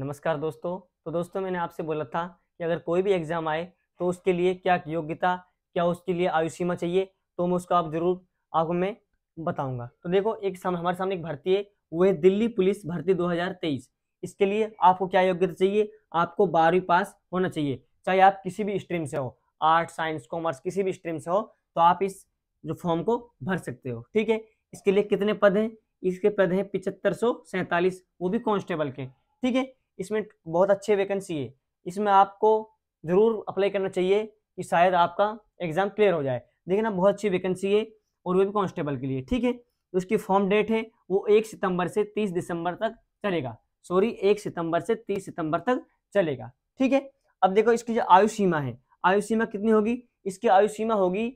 नमस्कार दोस्तों तो दोस्तों मैंने आपसे बोला था कि अगर कोई भी एग्ज़ाम आए तो उसके लिए क्या योग्यता क्या उसके लिए आयु सीमा चाहिए तो मैं उसको आप ज़रूर आपको मैं बताऊंगा तो देखो एक साम, हमारे सामने एक भर्ती है वो है दिल्ली पुलिस भर्ती 2023 इसके लिए आपको क्या योग्यता चाहिए आपको बारहवीं पास होना चाहिए चाहे आप किसी भी स्ट्रीम से हो आर्ट साइंस कॉमर्स किसी भी स्ट्रीम से हो तो आप इस जो फॉर्म को भर सकते हो ठीक है इसके लिए कितने पद हैं इसके पद हैं पिचहत्तर वो भी कॉन्स्टेबल के ठीक है इसमें बहुत अच्छे वैकेंसी है इसमें आपको ज़रूर अप्लाई करना चाहिए कि शायद आपका एग्ज़ाम क्लियर हो जाए देखिए ना बहुत अच्छी वैकेंसी है और वो भी कॉन्स्टेबल के लिए ठीक है उसकी फॉर्म डेट है वो एक सितंबर से तीस दिसंबर तक चलेगा सॉरी एक सितंबर से तीस सितंबर तक चलेगा ठीक है अब देखो इसकी जो आयु सीमा है आयु सीमा कितनी होगी इसकी आयु सीमा होगी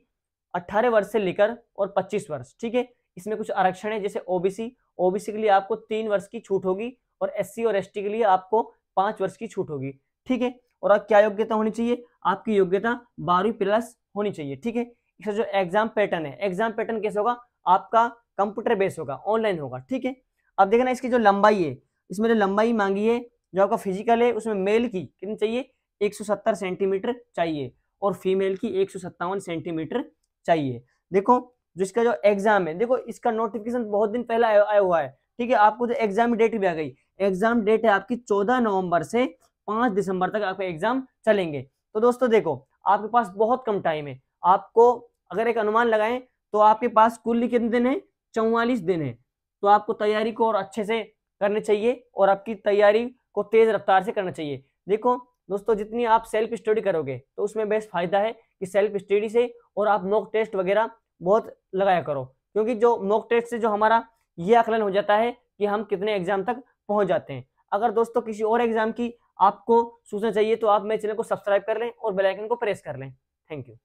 अट्ठारह वर्ष से लेकर और पच्चीस वर्ष ठीक है इसमें कुछ आरक्षण है जैसे ओबीसी ओबीसी के लिए आपको तीन वर्ष की छूट होगी और एस और एस के लिए आपको पांच वर्ष की छूट होगी ठीक है और आप क्या योग्यता होनी चाहिए आपकी योग्यता बारहवीं प्लस होनी चाहिए ठीक है इसका जो एग्जाम पैटर्न है एग्जाम पैटर्न कैसे होगा आपका कंप्यूटर बेस होगा ऑनलाइन होगा ठीक है अब देखना इसकी जो लंबाई है इसमें जो लंबाई मांगी है जो आपका फिजिकल है उसमें मेल की कितनी चाहिए 170 सेंटीमीटर चाहिए और फीमेल की एक सेंटीमीटर चाहिए देखो जिसका जो एग्जाम है देखो इसका नोटिफिकेशन बहुत दिन पहले आया हुआ है ठीक है आपको जो एग्जाम डेट भी आ गई एग्जाम डेट है आपकी चौदह नवंबर से पांच दिसंबर तक आपके एग्जाम चलेंगे तो दोस्तों देखो आपके पास बहुत कम टाइम है आपको अगर एक अनुमान लगाएं तो आपके पास कुल कितने दिन है चौवालीस दिन है तो आपको तैयारी को और अच्छे से करनी चाहिए और आपकी तैयारी को तेज रफ्तार से करना चाहिए देखो दोस्तों जितनी आप सेल्फ स्टडी करोगे तो उसमें बेस्ट फायदा है कि सेल्फ स्टडी से और आप मॉक टेस्ट वगैरह बहुत लगाया करो क्योंकि जो मॉक टेस्ट से जो हमारा ये आकलन हो जाता है कि हम कितने एग्जाम तक पहुंच जाते हैं अगर दोस्तों किसी और एग्जाम की आपको सूचना चाहिए तो आप मेरे चैनल को सब्सक्राइब कर लें और बेलाइकन को प्रेस कर लें थैंक यू